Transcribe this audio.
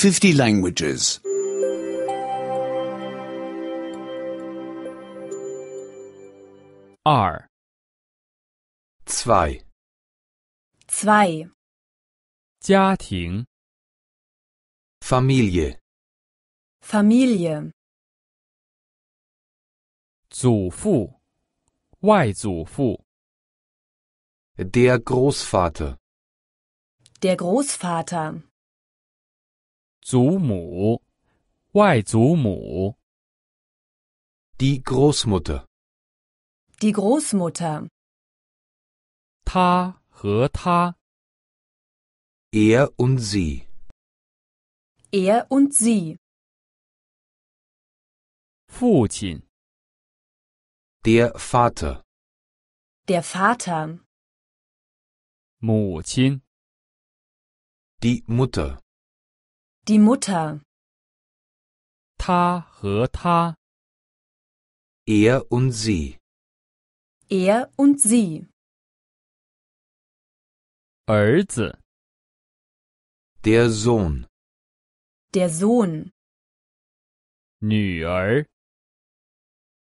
50 languages. 二 2. 2. 家庭 Familie. Familie, 祖父、外祖父、Der Großvater. der Großvater, die Großmutter. Die Großmutter. Ta ta. Er und sie. Er und sie. Der Vater. Der Vater. Die Mutter. Die Mutter. Ta ta. Er und sie. Er und sie. 儿子 Der Sohn. Der Sohn.